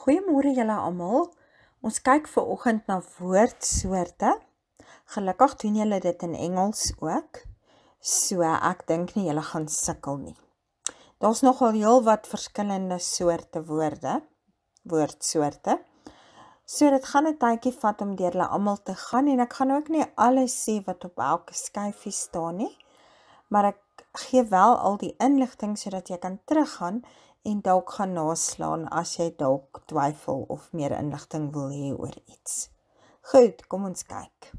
Goeiemôre julle almal. Ons kyk ver oggend na woordsoorte. Gelukkig doen julle dit in Engels ook. So ek dink nie julle gaan sukkel nie. Daar's nogal heelwat verskillende soorte woorde, woordsoorte. So dit gaan 'n tydjie vat om deur hulle almal te gaan en ek gaan ook nie alles sê wat op elke skyfie staan nie. Maar ek gee wel al die inligting sodat jy kan teruggaan en dalk gaan naslaan as jy dalk twyfel of meer inligting wil hê oor iets. Goed, kom ons kyk.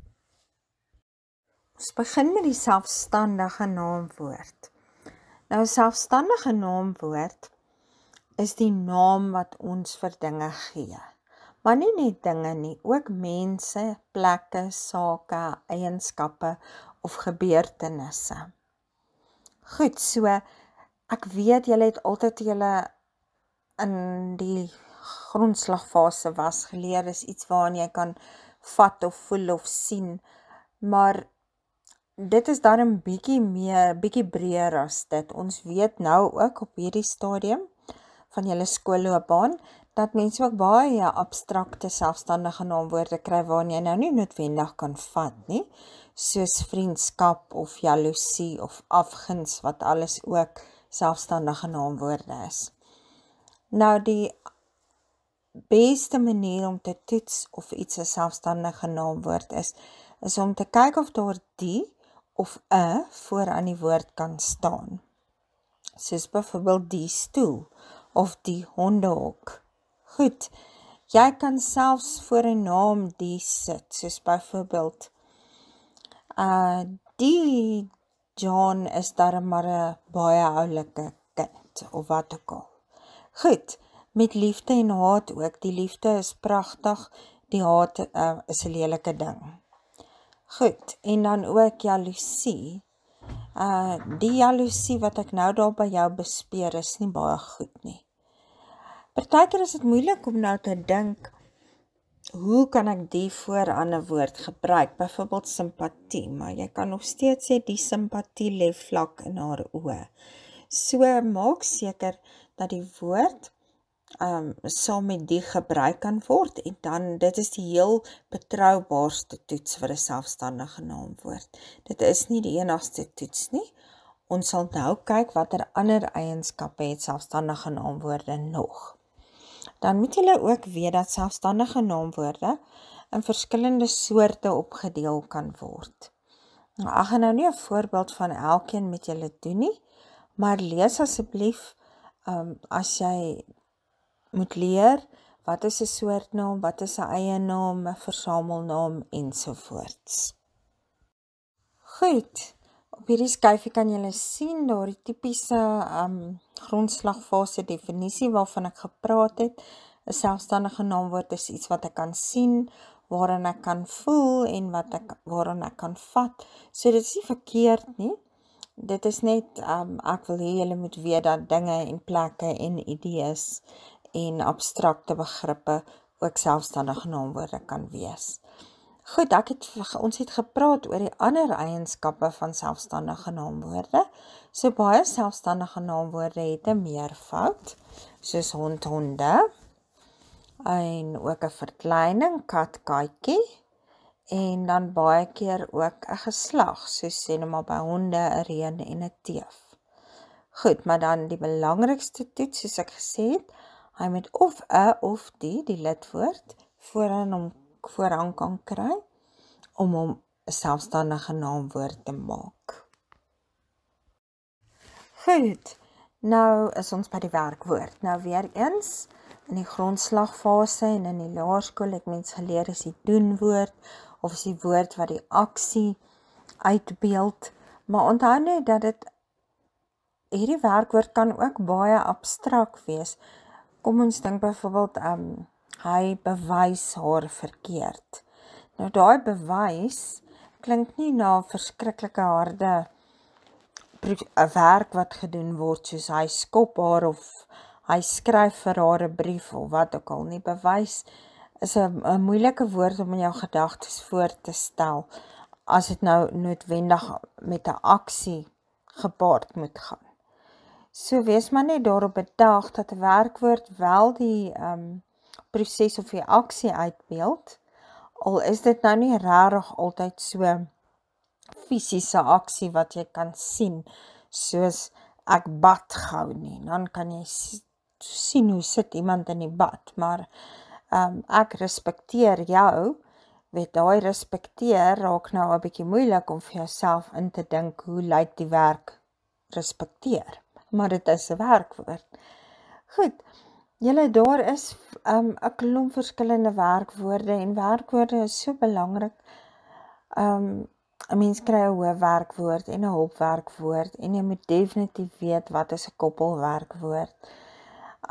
Ons begin met die selfstandige naamwoord. Nou 'n selfstandige naamwoord is die naam wat ons vir dinge gee. Maar nie net dinge nie, ook mense, plekke, sake, eienskappe of gebeurtenisse. Goed, so ek weet julle het altyd julle in die grondslagfase was geleer is iets waaraan jy kan vat of voel of sien. Maar dit is dan 'n bietjie meer, bietjie breër as dit. Ons weet nou ook op hierdie stadium van julle skoolloopbaan dat mense ook baie abstrakte selfstandige naamwoorde kry waarna jy nou nie noodwendig kan vat nie, soos vriendskap of jaloesie of afguns wat alles ook selfstandige naamwoorde is. Nou die beste manier om te toets of iets 'n selfstandige naamwoord is, is om te kyk of daar die of 'n voor aan die woord kan staan. Soos byvoorbeeld die stoel of die hondehok. Goed. Jy kan selfs voor 'n naam die sit, soos byvoorbeeld uh eh, die John is dan maar 'n baie oulike kind of wat ook al. Goed, met liefde en haat ook. Die liefde is pragtig, die haat uh, is 'n lelike ding. Goed, en dan ook jaloesie. Uh die jaloesie wat ek nou daar by jou bespeer is nie baie goed nie. Partykeer is dit moeilik om nou te dink hoe kan ek die voorhande woord gebruik? Byvoorbeeld simpatie, maar jy kan nog steeds sê die simpatie lê vlak in haar oë. So maak seker dat die woord ehm um, saam met die gebruik kan word en dan dit is die heel betroubaarste toets vir 'n selfstandige naamwoord. Dit is nie die enigste toets nie. Ons sal nou kyk watter ander eienskappe het selfstandige naamwoorde nog dan moet julle ook weet dat selfstandige naamwoorde in verskillende soorte opgedeel kan word. Nou ek gaan nou nie 'n voorbeeld van elkeen met julle doen nie, maar lees asseblief ehm um, as jy moet leer wat is 'n soortnaam, wat is 'n eie naam, 'n versamelnaam ensovoorts. Goed. Op hierdie skyfie kan julle sien daardie tipiese ehm um, grondslagfase definisie waarvan ek gepraat het, 'n selfstandige naamwoord is iets wat ek kan sien, waaraan ek kan voel en wat ek waaraan ek kan vat. So dit is nie verkeerd nie. Dit is net um, ek wil hê julle moet weet dat dinge en plekke en idees en abstrakte begrippe ook selfstandige naamwoorde kan wees. Goed, ek het ons het gepraat oor die ander eienskappe van selfstandige naamwoorde. So baie selfstandige naamwoorde het 'n meervoud, soos hond, honde, en ook 'n verkleining, kat, katjie, en dan baie keer ook 'n geslag, soos sê nou maar by honde 'n reën en 'n teef. Goed, maar dan die belangrikste toets, soos ek gesê het, hy moet of 'n of die die lidwoord voor aan hom voorrang kan kry om hom 'n selfstandige naamwoord te maak. Goed. Nou is ons by die werkwoord. Nou weer eens in die grondslagfase en in die laerskool het mens geleer is die doenwoord of is die woord wat die aksie uitbeeld. Maar onthou net dat dit hierdie werkwoord kan ook baie abstrakt wees. Kom ons dink byvoorbeeld ehm um, hy bewys haar verkeerd. Nou daai bewys klink nie na 'n verskriklike harde 'n werk wat gedoen word soos hy skop haar of hy skryf vir haar 'n brief of wat ook al nie bewys is 'n moeilike woord om in jou gedagtes voor te stel as dit nou noodwendig met 'n aksie gepaard moet gaan. So wees maar net daarop bedag dat 'n werkwoord wel die ehm um, proses of die aksie uitbeeld. Al is dit nou nie regtig altyd so fisiese aksie wat jy kan sien soos ek bad gou nie. Dan kan jy sien hoe sit iemand in die bad, maar ehm um, ek respekteer jou. Weet daai respekteer raak nou 'n bietjie moeilik om vir jouself in te dink hoe lyk die werk respekteer. Maar dit is 'n werkwoord. Goed. Julle daar is ehm, 'n um, klomp verskillende werkwoorde en werkwoorde is so belangrik. Um ehm, 'n mens kry 'n hoë werkwoord en 'n hulp werkwoord en jy moet definitief weet wat is 'n koppel werkwoord.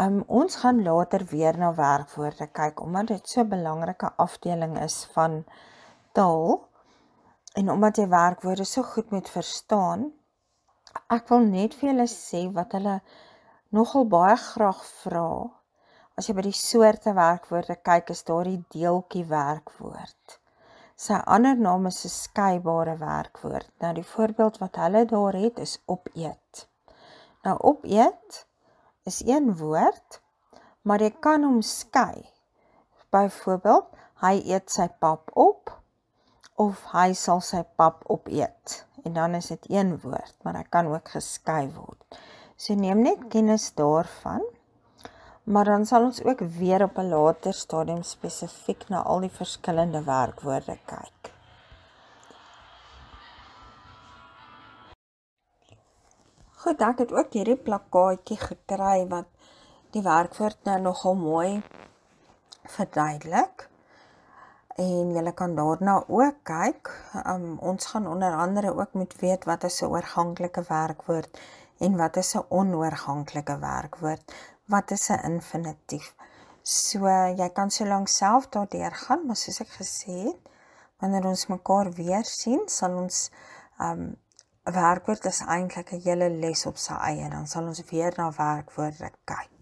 Um ehm, ons gaan later weer na werkwoorde kyk omdat dit so 'n belangrike afdeling is van taal en omdat jy werkwoorde so goed moet verstaan. Ek wil net vir julle sê wat hulle nogal baie graag vra As jy by die soorte werkwoorde kyk, is daar die deeltjie werkwoord. Sy ander naam is 'n skeybare werkwoord. Nou die voorbeeld wat hulle daar het is opeet. Nou opeet is een woord, maar jy kan hom skei. Byvoorbeeld, hy eet sy pap op of hy sal sy pap opeet en dan is dit een woord, maar hy kan ook geskei word. So neem net kennis daarvan. Maar dan sal ons ook weer op 'n later stadium spesifiek na al die verskillende werkwoorde kyk. Goed, ek het ook hierdie plakkaatjie gekry wat die werkwoord nou nogal mooi verduidelik. En jy kan daarna ook kyk. Um, ons gaan onder andere ook moet weet wat is 'n oorganklike werkwoord en wat is 'n onoorganklike werkwoord wat is 'n infinitief. So jy kan so lank self daardeur gaan, maar soos ek gesê het, wanneer ons mekaar weer sien, sal ons um werkwoord is eintlik 'n hele les op sy eie, dan sal ons weer na werkwoorde kyk.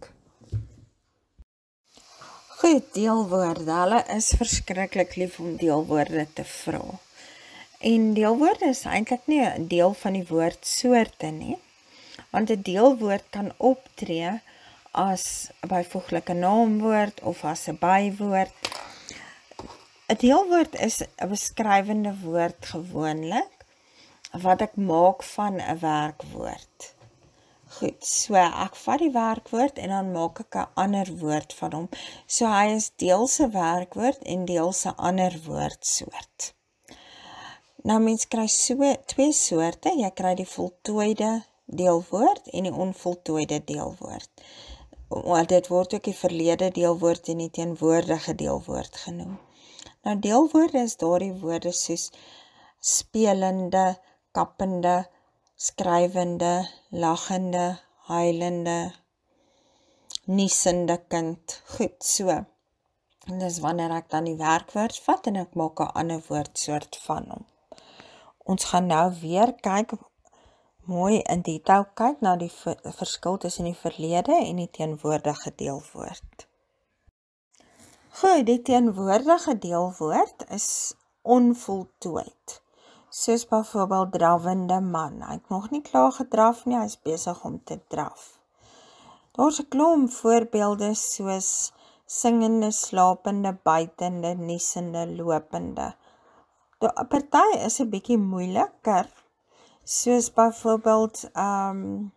Goed, deelwoorde. Hulle is verskriklik lief om deelwoorde te vra. En deelwoorde is eintlik nie 'n deel van die woordsoorte nie. Want 'n deelwoord kan optree as 'n byvoeglike naamwoord of as 'n bywoord. 'n Deelwoord is 'n beskrywende woord gewoonlik wat ek maak van 'n werkwoord. Goed, so ek vat die werkwoord en dan maak ek 'n ander woord van hom. So hy is deels 'n werkwoord en deels 'n ander woordsoort. Nou mens kry so twee soorte, jy kry die voltooide deelwoord en die onvoltooide deelwoord wel dit word ook die verlede deelwoord en die teenwoordige deelwoord genoem. Nou deelwoorde is daardie woorde soos spelende, kappende, skrywende, lagende, huilende, niesende kind. Goed, so. En dis wanneer ek dan die werkwoord vat en ek maak 'n ander woord soort van hom. Ons gaan nou weer kyk mooi in detail kyk na die verskil tussen die verlede en die teenwoordige deelwoord. Goed, die teenwoordige deelwoord is onvoltooid. Soos byvoorbeeld drawende man. Hy het nog nie klaar gedraf nie, hy is besig om te draf. Daar's 'n klomp voorbeelde soos singende, slapende, buitende, nissende, lopende. Daar party is 'n bietjie moeiliker soos byvoorbeeld ehm um,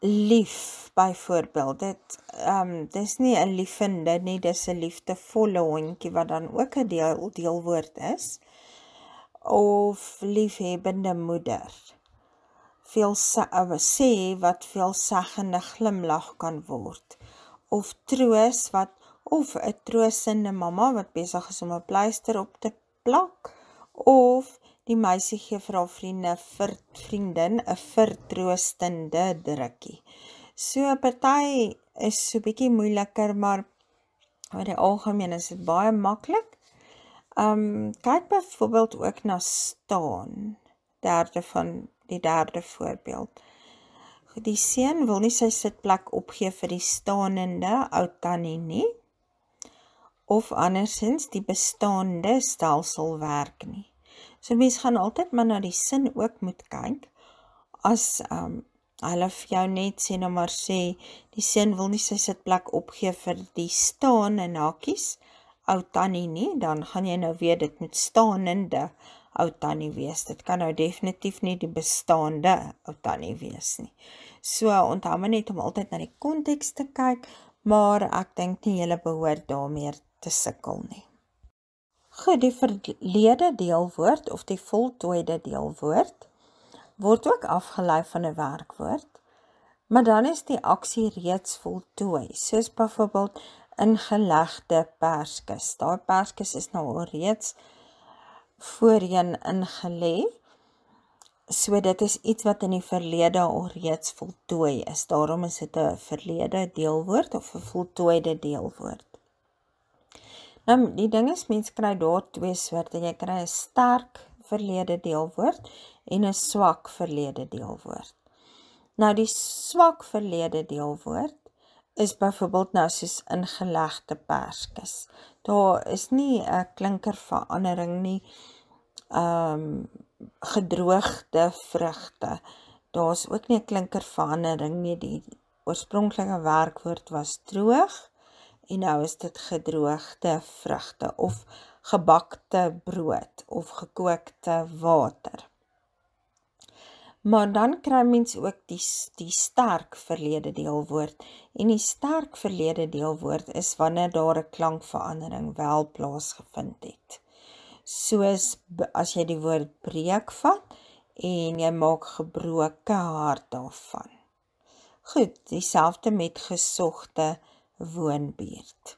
lief byvoorbeeld dit ehm um, dis nie 'n liefende nie dis 'n liefdevolle hondjie wat dan ook 'n deel deelwoord is of liefhebbende moeder veel eh, sê wat veel seggende glimlag kan word of troos wat of 'n troosende mamma wat besig is om 'n pleister op te plak of Die meisie gee vir haar vriende vir vriendin 'n vertroostende drukkie. So 'n party is so bietjie moeiliker, maar oor die algemeen is dit baie maklik. Um kyk byvoorbeeld ook na staan. Derde van die derde voorbeeld. Die seun wil nie sy sitplek opgee vir die staanende ou tannie nie. Of andersins die bestaande stelsel werk nie. So mense gaan altyd maar na die sin ook moet kyk. As ehm um, hulle vir jou net sê nou maar sê die sin wil nie sy sitplek opgee vir die staan en hakies ou tannie nie, dan gaan jy nou weet dit moet staanende ou tannie wees. Dit kan nou definitief nie die bestaande ou tannie wees nie. So onthou maar net om altyd na die konteks te kyk, maar ek dink nie jy behoort daarmee te sukkel nie. Goed, die verlede deelwoord of die voltooide deelwoord word ook afgelei van 'n werkwoord. Maar dan is die aksie reeds voltooi, soos byvoorbeeld ingelegde perskes. Daai perskes is nou al reeds voorheen ingelê. So dit is iets wat in die verlede al reeds voltooi is. Daarom is dit 'n verlede deelwoord of 'n voltooide deelwoord. Um, die ding is mense kry daar twee soorte. Jy kry 'n sterk verlede deelwoord en 'n swak verlede deelwoord. Nou die swak verlede deelwoord is byvoorbeeld nou soos ingelegde perskes. Daar is nie 'n klinkerverandering nie. Ehm um, gedroogde vrugte. Daar's ook nie 'n klinkerverandering nie. Die oorspronklike werkwoord was droog en nou is dit gedroogde vrugte of gebakte brood of gekookte water. Maar dan kry mens ook die die sterk verlede deelwoord en die sterk verlede deelwoord is wanneer daar 'n klankverandering wel plaasgevind het. Soos as jy die woord breek vat en jy maak gebroke hart daarvan. Goed, dieselfde met gesogte woonbeurt.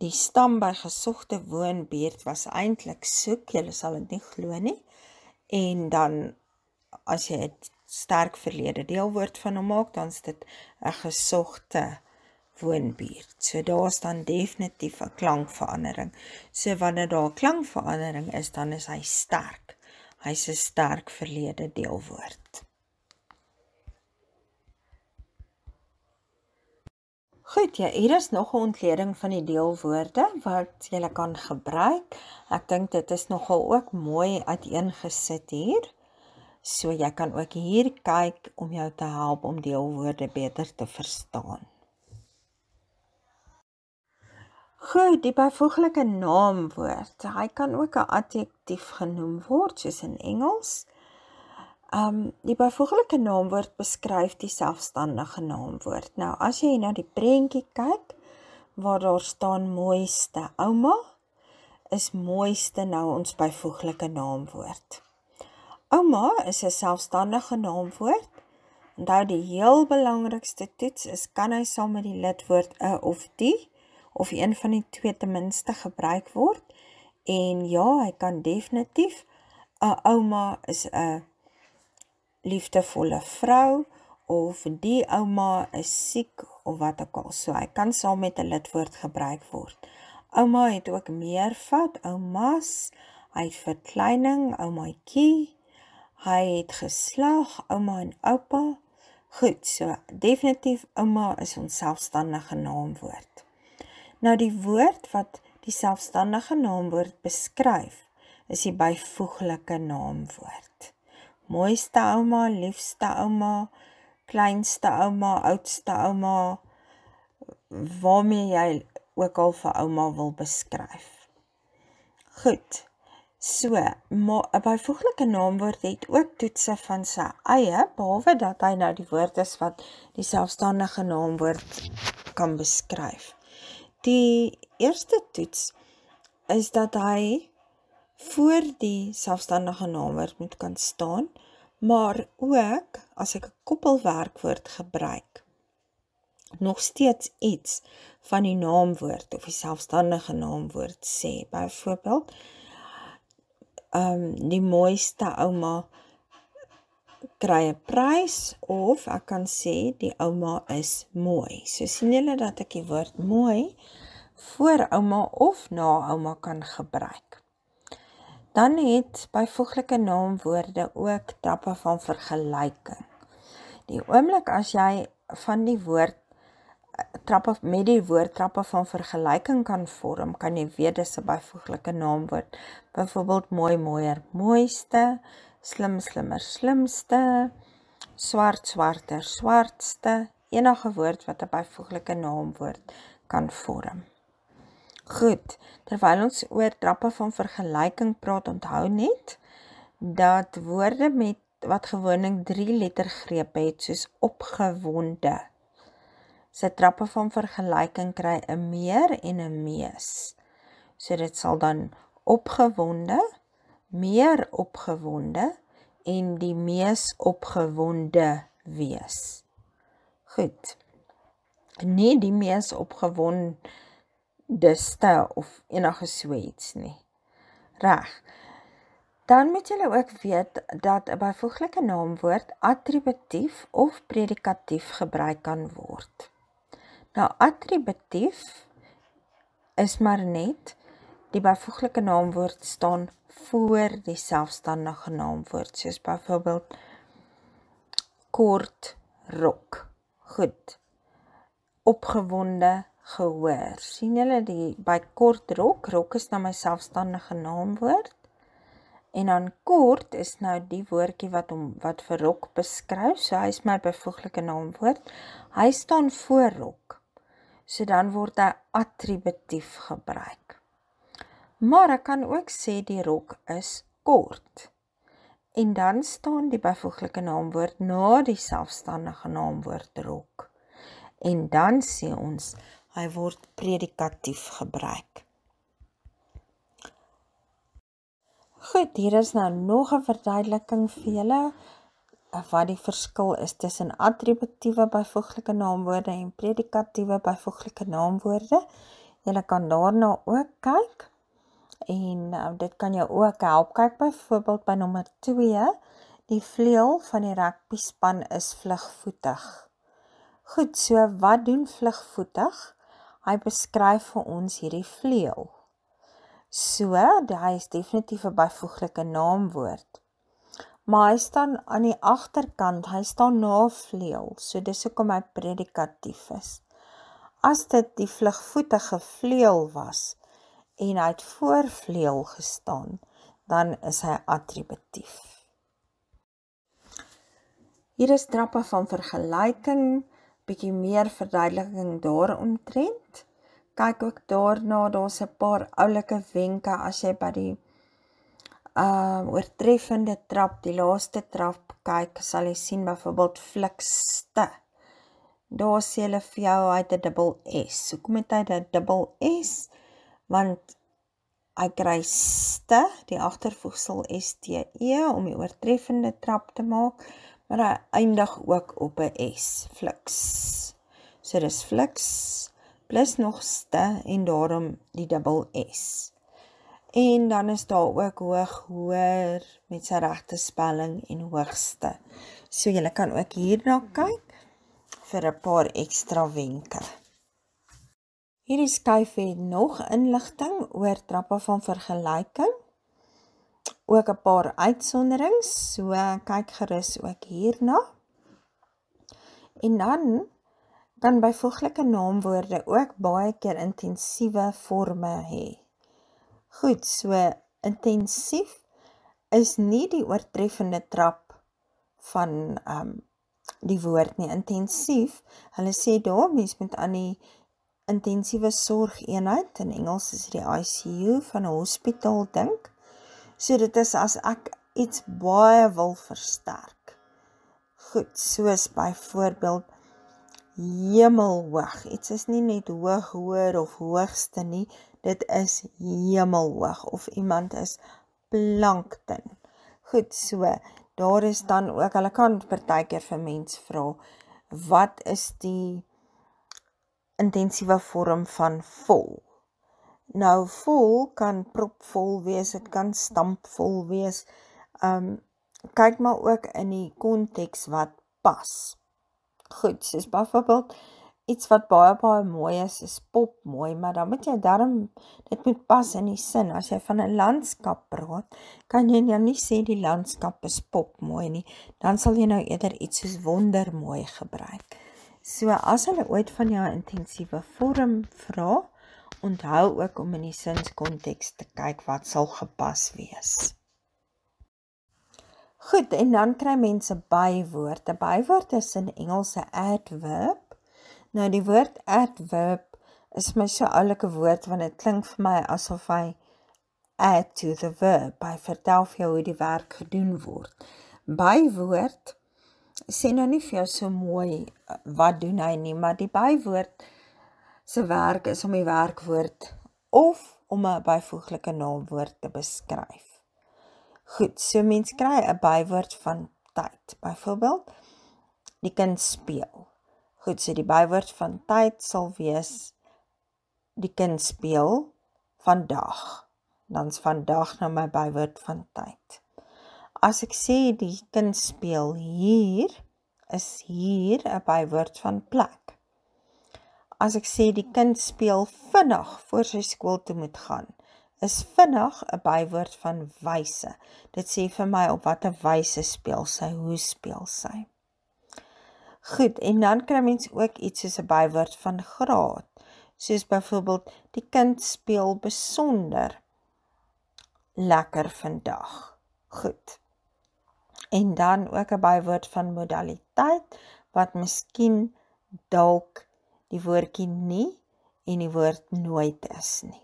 Die stam by gesogte woonbeurt was eintlik soek, jy sal dit nie glo nie. En dan as jy dit sterk verlede deel word van hom maak, dan's dit 'n gesogte woonbeurt. So daar's dan definitief 'n klankverandering. So wanneer daar 'n klankverandering is, dan is hy sterk. Hy's 'n sterk verlede deel woord. Goed, ja, hier is nog 'n ontleding van die deelwoorde wat jy kan gebruik. Ek dink dit is nogal ook mooi uiteengesit hier. So jy kan ook hier kyk om jou te help om deelwoorde beter te verstaan. Goed, die byvoeglike naamwoord. Hy kan ook 'n adjektief genoem word, soos in Engels. Ehm um, die byvoeglike naamwoord beskryf die selfstandige naamwoord. Nou as jy na die prentjie kyk waar daar staan mooiste ouma is mooiste nou ons byvoeglike naamwoord. Ouma is 'n selfstandige naamwoord. Onthou die heel belangrikste toets is kan hy saam met die lidwoord 'n of die of een van die twee ten minste gebruik word? En ja, hy kan definitief 'n ouma is 'n liefdevolle vrou of die ouma is siek of wat ook al. So hy kan saam met 'n lidwoord gebruik word. Ouma het ook meer vat, oumas. Hy het verkleining, oumaitjie. Hy het geslag, ouma en oupa. Goed, so definitief ouma is ons selfstandige naamwoord. Nou die woord wat die selfstandige naamwoord beskryf, is die byvoeglike naamwoord mooiste ouma, liefste ouma, kleinste ouma, oudste ouma, waarmee jy ook al vir ouma wil beskryf. Goed. So, maar 'n byvoeglike naamwoord het ook toetse van sy eie, behalwe dat hy nou die woord is wat die selfstandige naamwoord kan beskryf. Die eerste toets is dat hy voor die selfstandige naamwoord moet kan staan, maar ook as ek 'n koppelwerkwoord gebruik. Nog steeds iets van die naamwoord of die selfstandige naamwoord sê. Byvoorbeeld, ehm um, die mooiste ouma kry 'n prys of ek kan sê die ouma is mooi. So sien julle dat ek die woord mooi voor ouma of na ouma kan gebruik. Dan het byvoeglike naamwoorde ook tappe van vergelyking. Die oomblik as jy van die woord eh, trappe met die woord trappe van vergelyking kan vorm, kan jy weet dis 'n byvoeglike naamwoord. Byvoorbeeld mooi mooier, mooiste, slim slimmer, slimste, swart swarter, swartste, enige woord wat 'n byvoeglike naamwoord kan vorm. Goed, terwyl ons oor trappe van vergelyking praat, onthou net dat woorde met wat gewoonlik 3 lettergrepe het, soos opgewonde, se trappe van vergelyking kry 'n meer en 'n mees. So dit sal dan opgewonde, meer opgewonde en die mees opgewonde wees. Goed. Nee, die mees opgewonde dis styl of enige sweets nie. Reg. Dan moet julle ook weet dat 'n byvoeglike naamwoord attributief of predikatief gebruik kan word. Nou attributief is maar net die byvoeglike naamwoord staan voor die selfstandige naamwoord, soos byvoorbeeld kort rok. Goed. Opgewonde gehoor. Sien julle die by kort rok, rok is nou my selfstandige naamwoord. En dan kort is nou die woordjie wat hom wat vir rok beskryf. So hy is my byvoeglike naamwoord. Hy staan voor rok. So dan word hy attributief gebruik. Maar ek kan ook sê die rok is kort. En dan staan die byvoeglike naamwoord na die selfstandige naamwoord rok. En dan sê ons hy word predikatief gebruik. Goed, hier is nou nog 'n verduideliking vir julle wat die verskil is tussen attributiewe byvoeglike naamwoorde en predikatiewe byvoeglike naamwoorde. Julle kan daarna ook kyk en uh, dit kan jou ook help kyk byvoorbeeld by nommer 2 die vleuel van die rugbyspan is vlugvoetig. Goed, so wat doen vlugvoetig? hy beskryf vir ons hierdie vleuel. So, hy is definitief 'n byvoeglike naamwoord. Maar hy staan aan die agterkant, hy staan na vleuel, so dis hoekom hy predikatief is. As dit die vlugvoetige vleuel was en hy het voor vleuel gestaan, dan is hy attributief. Hier is trappe van vergelyking bietjie meer verduideliking daaromtrent. Kyk ook daarna, daar's 'n paar oulike wenke as jy by die ehm uh, oortreffende trap, die laaste trap kyk, sal jy sien byvoorbeeld flikste. Daar sê hulle vir jou hy het 'n dubbel S. Hoekom het hy 'n dubbel S? Want hy kry ste, die agtervoegsel ste om die oortreffende trap te maak maar hy eindig ook op 'n s flux so dis flux plus nog ste en daarom die dubbel s en dan is daar ook hoog hoër met sy regte spelling en hoogste so jy kan ook hierna kyk vir 'n paar ekstra wenke hierdie skyf het nog inligting oor trappe van vergelyking ook 'n paar uitsonderings, so kyk gerus ook hierna. En dan kan byvoeglike naamwoorde ook baie keer intensiewe forme hê. Goed, so intensief is nie die oortreffende trap van ehm um, die woord nie intensief. Hulle sê daar mens moet aan die intensiewe sorgeenheid in Engels is die ICU van 'n hospitaal dink. So dit is as ek iets baie wil versterk. Goed, soos byvoorbeeld hemelhoog. Dit is nie net hoog hoër of hoogste nie, dit is hemelhoog of iemand is plankton. Goed, so daar is dan ook hulle kan partykeer vir mens vra wat is die intensiewe vorm van vol? Nou vol kan propvol wees, dit kan stampvol wees. Um kyk maar ook in die konteks wat pas. Goed, soos byvoorbeeld iets wat baie baie mooi is, is pop mooi, maar dan moet jy darm dit moet pas in die sin. As jy van 'n landskap praat, kan jy nou nie sê die landskap is pop mooi nie. Dan sal jy nou eerder iets soos wonder mooi gebruik. So as hulle ooit van jou intensiewe vorm vra, onthou ook om in die sinskonteks te kyk wat sal gepas wees. Goed, en dan kry mense bywoorde. 'n Bywoord is in Engelse adverb. Nou die woord adverb is my so oulike woord want dit klink vir my asof hy add to the verb, by vertel vir jou hoe die werk gedoen word. Bywoord sê nou nie vir jou so mooi eh, wat doen hy nie, maar die bywoord se werk is om die werkwoord of om 'n byvoeglike naamwoord te beskryf. Goed, so mens kry 'n bywoord van tyd. Byvoorbeeld, die kind speel. Goed, so die bywoord van tyd sal wees die kind speel vandag. Dan's vandag nou my bywoord van tyd. As ek sê die kind speel hier, is hier 'n bywoord van plek as ek sê die kind speel vinnig voor sy skool toe moet gaan, is vinnig 'n bywoord van wyse. Dit sê vir my op watter wyse speel sy, hoe speel sy. Goed, en dan kry mens ook iets soos 'n bywoord van graad. Soos byvoorbeeld die kind speel besonder lekker vandag. Goed. En dan ook 'n bywoord van modaliteit wat miskien dalk die woordjie nie en die woord nooit is nie.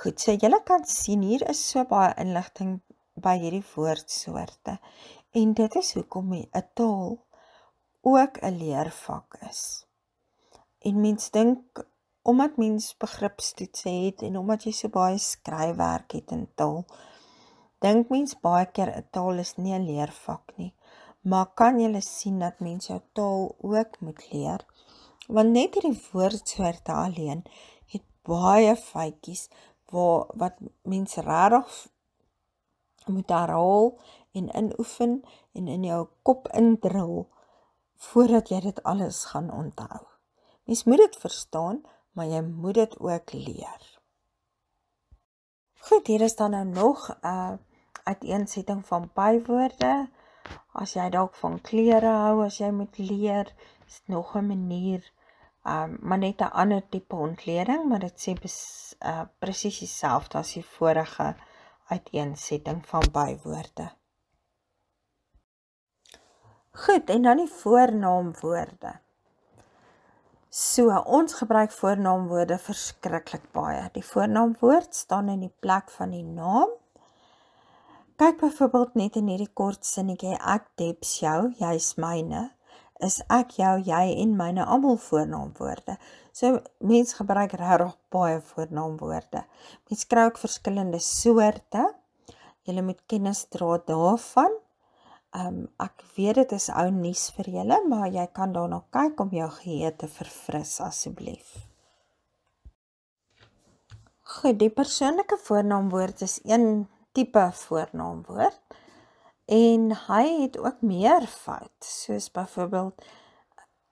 Goed, so julle kan sien hier is so baie inligting by hierdie woordsoorte en dit is hoekom 'n taal ook 'n leervak is. En mens dink omdat mens begripstoets het en omdat jy so baie skryfwerk het in taal, dink mens baie keer 'n taal is nie 'n leervak nie. Maar kan jy sien dat mense jou taal ook moet leer? want net hierdie woordsoorte alleen het baie feitjies waar wat mense regtig moet herhaal en inoefen en in jou kop indrul voordat jy dit alles gaan onthou. Mens moet dit verstaan, maar jy moet dit ook leer. Goed, hier is dan nou nog 'n uh, eh, uiteensetting van bywoorde as jy dalk van klere hou, as jy moet leer, is dit nog 'n manier. Ehm, um, maar net 'n ander tipe ontleding, maar dit sê uh, presies dieselfde as die vorige uiteensetting van bywoorde. Goed, en dan die voornaamwoorde. So, ons gebruik voornaamwoorde verskriklik baie. Die voornaamwoord staan in die plek van die naam Kyk byvoorbeeld net in hierdie kort sinnetjie ek debs jou, jy's myne, is ek jou, jy en myne almal voornaamwoorde. So mense gebruik regtig baie voornaamwoorde. Mense kry ook verskillende soorte. Julle moet kennis dra daarvan. Um ek weet dit is ou nuus vir julle, maar jy kan daarna kyk om jou geheue te verfris asseblief. Goed, die persoonlike voornaamwoord is een tipe voornaamwoord en hy het ook meervoud soos byvoorbeeld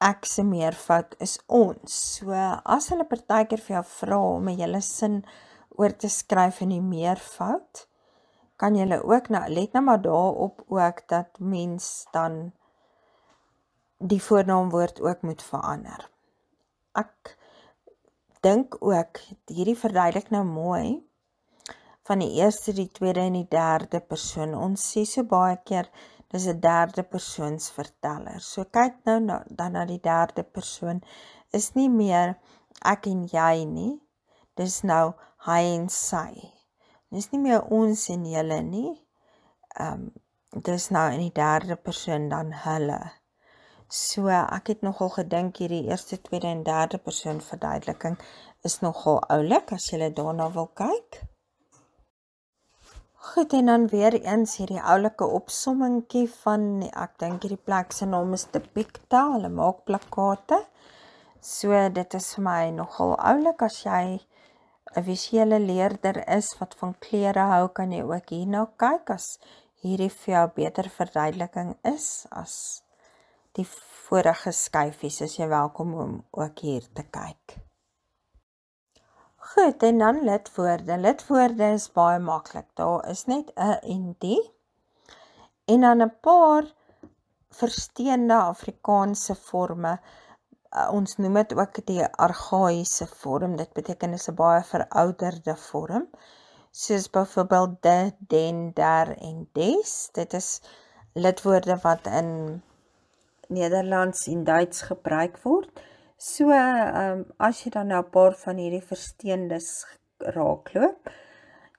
ek se meervoud is ons so as hulle partykeer vir jou vra om 'n hele sin oor te skryf in die meervoud kan jy ook nou let nou maar daarop ook dat mens dan die voornaamwoord ook moet verander ek dink ook hierdie verduidelik nou mooi van die eerste, die tweede en die derde persoon. Ons sê so baie keer dis 'n derde persoons verteller. So kyk nou na, dan na die derde persoon is nie meer ek en jy nie. Dis nou hy en sy. Dis nie meer ons en hulle nie. Ehm um, dis nou in die derde persoon dan hulle. So ek het nogal gedink hierdie eerste, tweede en derde persoon verduideliking is nogal oulik as jy daarna wil kyk. Goed en dan weer eens hierdie oulike opsommingkie van ek dink hierdie plek se naam is te Pikta. Hulle maak plakkate. So dit is vir my nogal oulik as jy 'n visuele leerder is wat van kleure hou, kan jy ook hierna kyk as hierdie vir jou beter verduideliking is as die vorige skyfies. Is jy welkom om ook hier te kyk. Goed, en dan lidwoorde. Lidwoorde is baie maklik. Daar is net 'n en die. En dan 'n paar versteende Afrikaanse forme. Uh, ons noem dit ook die argaïese vorm. Dit beteken dis 'n baie verouderde vorm. Soos byvoorbeeld de, den, der en des. Dit is lidwoorde wat in Nederlands en Duits gebruik word. So, um, as jy dan na nou 'n paar van hierdie versteendes raakloop,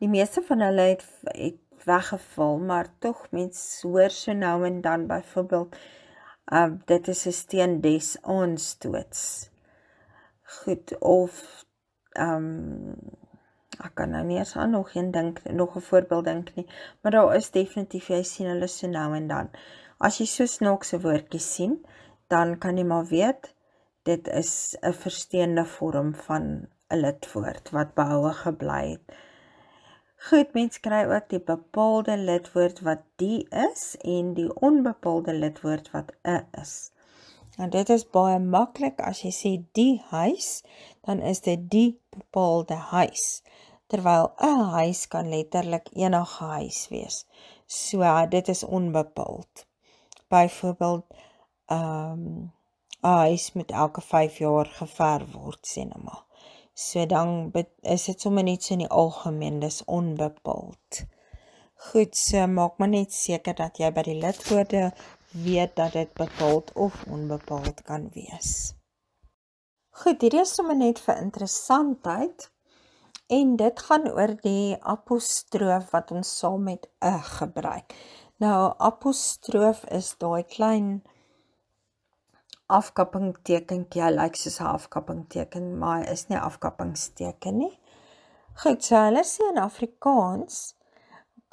die meeste van hulle het, het weggeval, maar tog mens hoor so nou en dan byvoorbeeld, um, dit is 'n steendes aanstoots. Goed of ehm um, ek kan nou nie eens aan nog een dink nog 'n voorbeeld dink nie, maar daar is definitief jy sien hulle so nou en dan. As jy so snaakse woordjies sien, dan kan jy maar weet dit is 'n versteende vorm van 'n lidwoord wat behoue gebly het. Goed, mense kry ook die bepaalde lidwoord wat die is en die onbepaalde lidwoord wat 'n is. Nou dit is baie maklik as jy sê die huis, dan is dit die bepaalde huis. Terwyl 'n huis kan letterlik enige huis wees. So dit is onbepaald. Byvoorbeeld ehm um, 'n huis moet elke 5 jaar geverf word sê nou maar. So dan is dit sommer net so in die algemeen dis onbepaald. Goed, so maak maar net seker dat jy by die lidwoorde weet dat dit bepaald of onbepaald kan wees. Goed, hierdie is sommer net vir interessantheid. En dit gaan oor die apostroof wat ons saam met 'n gebruik. Nou, apostroof is daai klein afkapping teken, jy ja, lyk like soos 'n afkapping teken, maar is nie afkappingsteken nie. Goed, so hulle sê in Afrikaans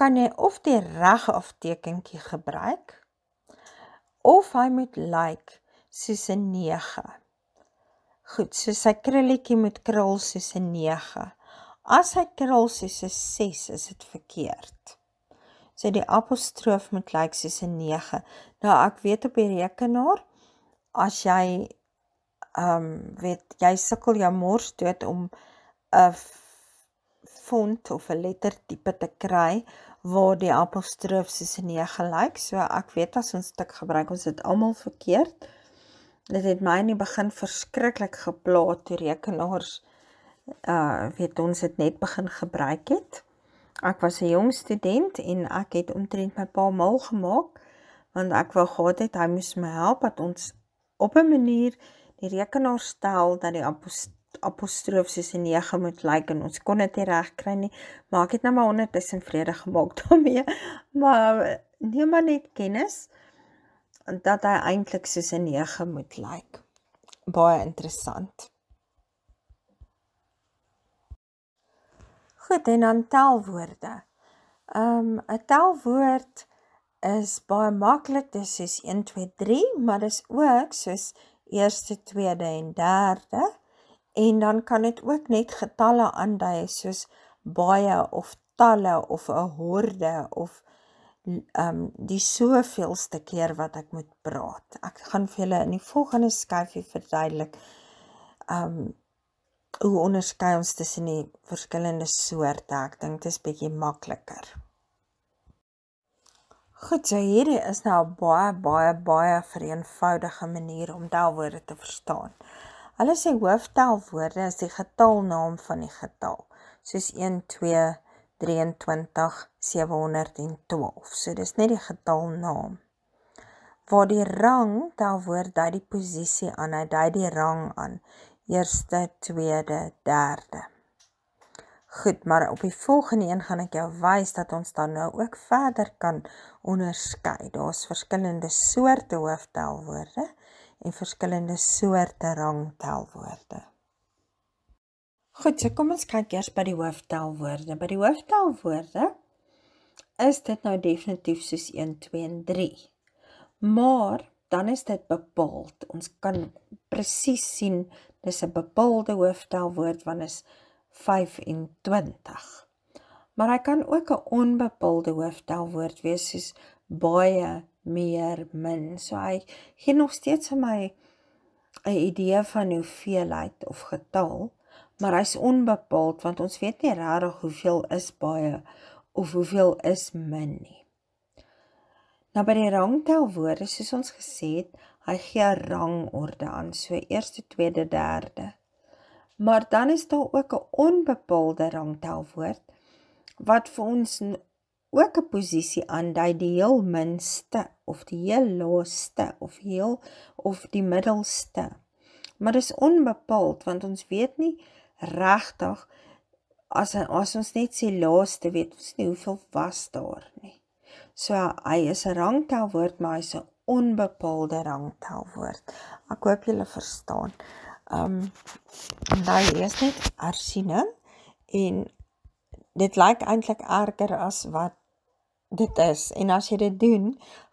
kan jy of die reg aftekentjie gebruik of hy moet lyk like soos 'n 9. Goed, so sy krulletjie moet krul soos 'n 9. As hy krul soos 'n 6, is dit verkeerd. So die apostrof moet lyk like soos 'n 9. Nou ek weet op die rekenaar as jy ehm um, weet jy sukkel jou mors dood om 'n eh, font of 'n letter tipe te kry waar die apostrof soos 'n 9 gelyk. So ek weet as ons dit gebruik, ons dit almal verkeerd. Dit het my in die begin verskriklik gepla toe rekenaars uh weet ons dit net begin gebruik het. Ek was 'n jong student en ek het omtrent my pa mal gemaak want ek wou gehad het hy moes my help dat ons op 'n manier die rekenaar stel dat die apostrof soos 'n 9 moet lyk like, en ons kon dit nie reg kry nie, maar ek het nou maar 100 tussen vrede gemaak daarmee. Maar neem maar net kennis dat hy eintlik soos 'n 9 moet lyk. Like. Baie interessant. Goed, en dan telwoorde. Ehm um, 'n telwoord is baie maklik, dis soos 1 2 3, maar dis ook soos eerste, tweede en derde. En dan kan dit ook net getalle aandui soos baie of talle of 'n horde of ehm um, die soveelste keer wat ek moet praat. Ek gaan vir julle in die volgende skyfie verduidelik ehm um, hoe onderskei ons tussen die verskillende soorte. Ek dink dit is bietjie makliker. Goed, so hierdie is nou baie baie baie vereenvoudige manier om telwoorde te verstaan. Hulle sê hooftelwoorde is die getalnaam van die getal, soos 1, 2, 23, 712. So dis net die getalnaam. Waar die rang telwoord dui die posisie aan, hy dui die rang aan. Eerste, tweede, derde. Goed, maar op die volgende een gaan ek jou wys dat ons dan nou ook verder kan onderskei. Daar's verskillende soorte hooftelwoorde en verskillende soorte rangtelwoorde. Goed, so kom ons kyk eers by die hooftelwoorde. By die hooftelwoorde is dit nou definitief soos 1, 2 en 3. Maar dan is dit bepaald. Ons kan presies sien dis 'n bepaalde hooftelwoord wanneer is 25. Maar hy kan ook 'n onbepaalde hoofdelwoord wees soos baie, meer, min. So hy gee nog steeds vir my 'n idee van hoeveelheid of getal, maar hy's onbepaald want ons weet nie regtig hoeveel is baie of hoeveel is min nie. Nou by die rangtelwoorde, soos ons gesê het, hy gee rangorde aan, so eerste, tweede, derde. Maar dan is daar ook 'n onbepaalde rangtelwoord wat vir ons ook 'n posisie aandui, die heel minste of die heel laaste of heel of die middelste. Maar dis onbepaald want ons weet nie regtig as as ons net sê laaste weet ons nie hoeveel was daar nie. So hy is 'n rangtelwoord, maar hy's 'n onbepaalde rangtelwoord. Ek hoop julle verstaan ehm um, nou eers net ersiening en dit lyk eintlik erger as wat dit is en as jy dit doen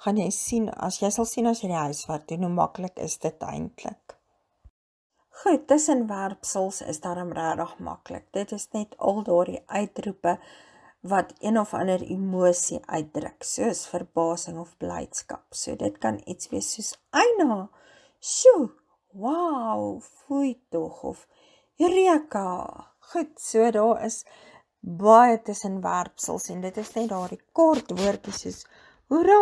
gaan jy sien as jy sal sien as jy die huis wat doen hoe maklik is dit eintlik Goed, tussen werpsels is daarom regtig maklik. Dit is net al daardie uitroepe wat een of ander emosie uitdruk, soos verbasing of blydskap. So dit kan iets wees soos "Aina, sjoe, Wow, fooi tog of Eureka. Goed, so daar is baie tussenwerpsels en dit is net daardie kort woordjies soos hoera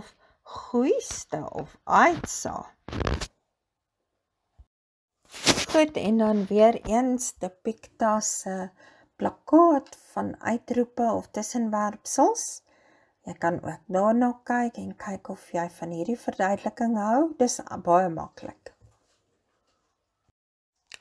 of goeieste of aitsa. Goed, en dan weer eens te Picta se plakkaat van uitroepe of tussenwerpsels. Jy kan ook daarna kyk en kyk of jy van hierdie verduideliking hou. Dis baie maklik.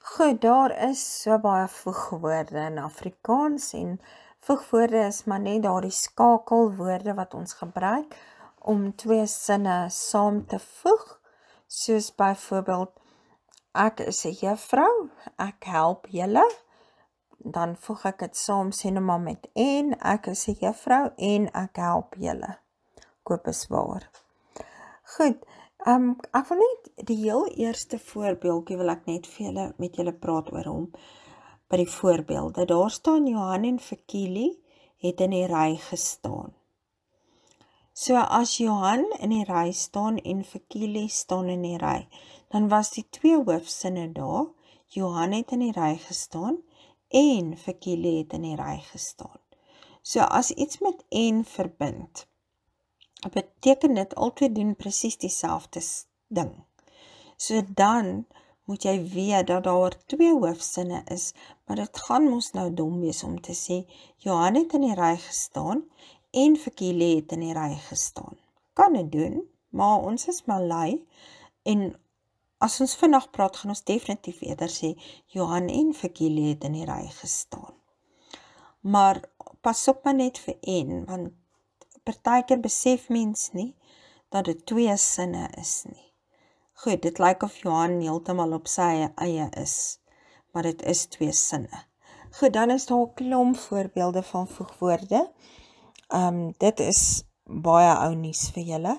Goed, daar is so baie voegwoorde in Afrikaans en voegwoorde is maar net daardie skakelwoorde wat ons gebruik om twee sinne saam te voeg. Soos byvoorbeeld ek is 'n juffrou, ek help julle. Dan voeg ek dit saam sien nou maar met en ek is 'n juffrou en ek help julle. Koop is waar. Goed. Ehm um, ek wil net die heel eerste voorbeeldjie wil ek net vir julle met julle praat oor hom. By die voorbeelde, daar staan Johan en Fikili het in die ry gestaan. So as Johan in die ry staan en Fikili staan in die ry, dan was die twee hoofsinne daar. Johan het in die ry gestaan en Fikili het in die ry gestaan. So as iets met en verbind, beteken dit altyd doen presies dieselfde ding. So dan moet jy weet dat daar twee hoofsinne is, maar dit gaan mos nou dom wees om te sê Johan het in die ry gestaan en Fikile het in die ry gestaan. Kan dit doen, maar ons is Malai en as ons vinnig praat gaan ons definitief eerder sê Johan en Fikile het in die ry gestaan. Maar pas op maar net vir en want partykeer besef mens nie dat dit twee sinne is nie. Goed, dit lyk of Johan heeltemal op sy eie is, maar dit is twee sinne. Goed, dan is daar 'n klomp voorbeelde van voegwoorde. Ehm um, dit is baie ou nuus vir julle.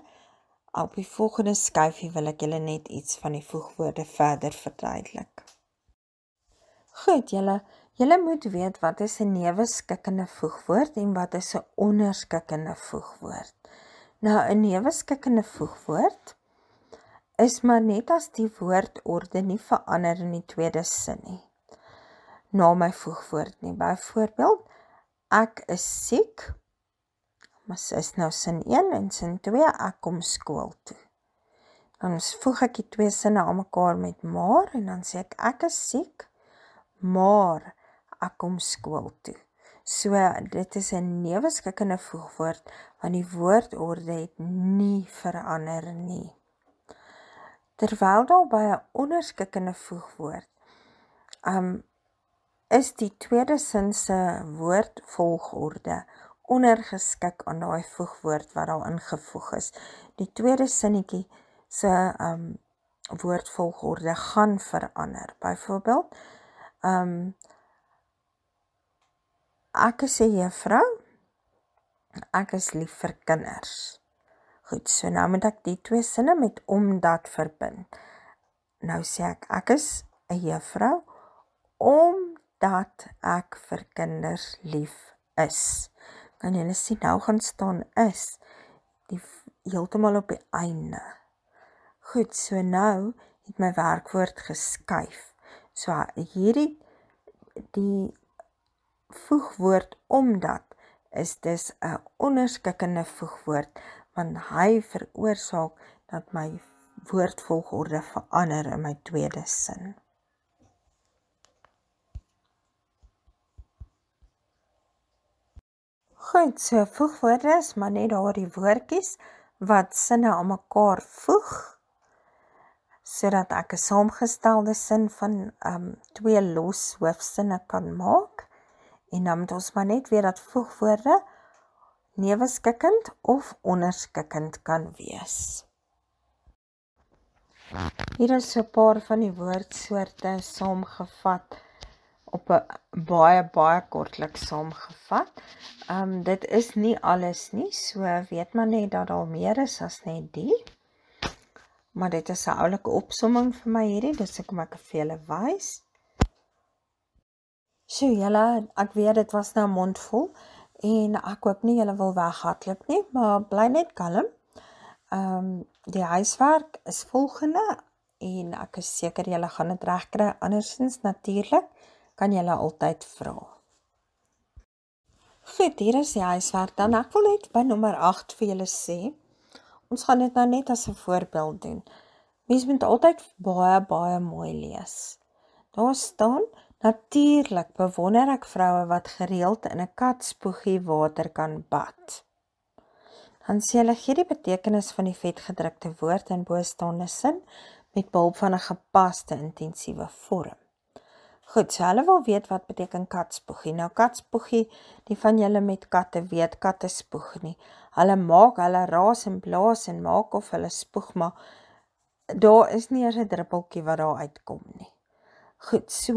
Op die volgende skyfie wil ek julle net iets van die voegwoorde verder verduidelik. Goed, julle, Julle moet weet wat is 'n neuwe skikkende voegwoord en wat is 'n onderskikkende voegwoord. Nou 'n neuwe skikkende voegwoord is maar net as die woordorde nie verander in die tweede sin nie. Na nou my voegwoord nie. Byvoorbeeld ek is siek. Mas is nou sin 1 en sin 2 ek kom skool toe. Dan voeg ek die twee sinne aan mekaar met maar en dan sê ek ek is siek maar ek kom skool toe. So dit is 'n nuwe skikkende voegwoord want die woordorde het nie verander nie. Terwyl daar by 'n onderskikkende voegwoord um is die tweede sin se woordvolgorde ondergeskik aan daai voegwoord wat daar ingevoeg is. Die tweede sinnetjie se um woordvolgorde gaan verander. Byvoorbeeld um Ek is 'n juffrou. Ek is lief vir kinders. Goed, so nou moet ek die twee sinne met omdat verbind. Nou sê ek ek is 'n juffrou omdat ek vir kinders lief is. Kan jy net sien nou gaan staan is die heeltemal op die einde. Goed, so nou het my werkwoord geskuif. So hierdie die voegwoord omdat is dis 'n onderskikkende voegwoord want hy veroorsaak dat my woordvolgorde verander in my tweede sin. Goed, so voegwoorde is maar net daardie woordjies wat sinne aan mekaar voeg sodat ek 'n saamgestelde sin van ehm um, twee los hoofsinne kan maak. En dan moet ons maar net weer dat voegwoorde neweskikkend of onderskikkend kan wees. Hier is 'n paar van die woordsoorte saamgevat op 'n baie baie kortlik saamgevat. Ehm um, dit is nie alles nie, so weet maar net dat daar meer is as net die. Maar dit is 'n oulike opsomming vir my hierdie, dis ek maak ek vir julle wys. So julle, ek weet dit was nou mondvol en ek hoop nie julle wil weghardloop nie, maar bly net kalm. Ehm um, die huiswerk is volgende en ek is seker julle gaan dit regkry. Andersins natuurlik kan julle altyd vra. Goed, hier is die huiswerk dan. Ek wil net by nommer 8 vir julle sê. Ons gaan dit nou net as 'n voorbeeld doen. Mense moet altyd baie baie mooi lees. Daar staan Natuurlik bewonder ek vroue wat gereeld in 'n katspoegie water kan bad. Dan sê hulle gee die betekenis van die vetgedrukte woord in boestaande sin met behulp van 'n gepaste intensiewe vorm. Goed, so hulle wil weet wat beteken katspoegie. Nou katspoegie, die van julle met katte weet, katte spoeg nie. Hulle maak hulle raas en blaas en maak of hulle spoeg, maar daar is nie eers 'n druppeltjie wat daar uitkom nie. Goed, so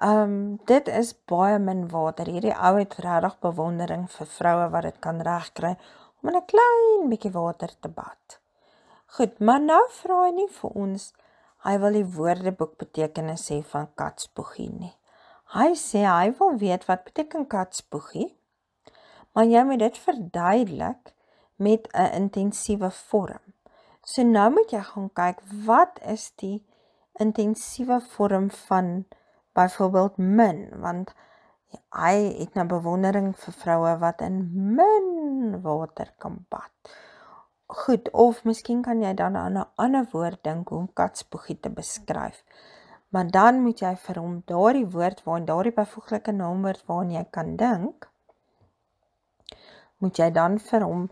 Ehm um, dit is baie min water. Hierdie ou het regtig bewondering vir vroue wat dit kan regkry om in 'n klein bietjie water te bad. Goed, maar nou vra hy nie vir ons hy wil die woordeboek betekenis sê van katspoegie nie. Hy sê hy wil weet wat beteken katspoegie. Maar jy moet dit verduidelik met 'n intensiewe vorm. So nou moet jy gaan kyk wat is die intensiewe vorm van byvoorbeeld min want hy het nou bewondering vir vroue wat in min water kan bad. Goed, of miskien kan jy dan aan 'n ander woord dink om katspoegie te beskryf. Maar dan moet jy vir hom daardie woord waarin daardie byvoeglike naamwoord waarin jy kan dink moet jy dan vir hom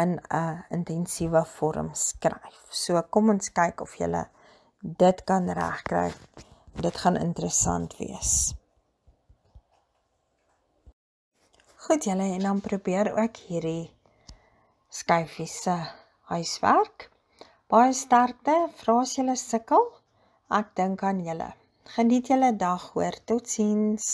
in 'n intensiewe vorm skryf. So kom ons kyk of jy dit kan regkry Dit gaan interessant wees. Goed julle en dan probeer ook hierdie skyfies se huiswerk. Baie sterkte. Vra as julle sukkel, ek dink aan julle. Geniet julle dag hoor. Totsiens.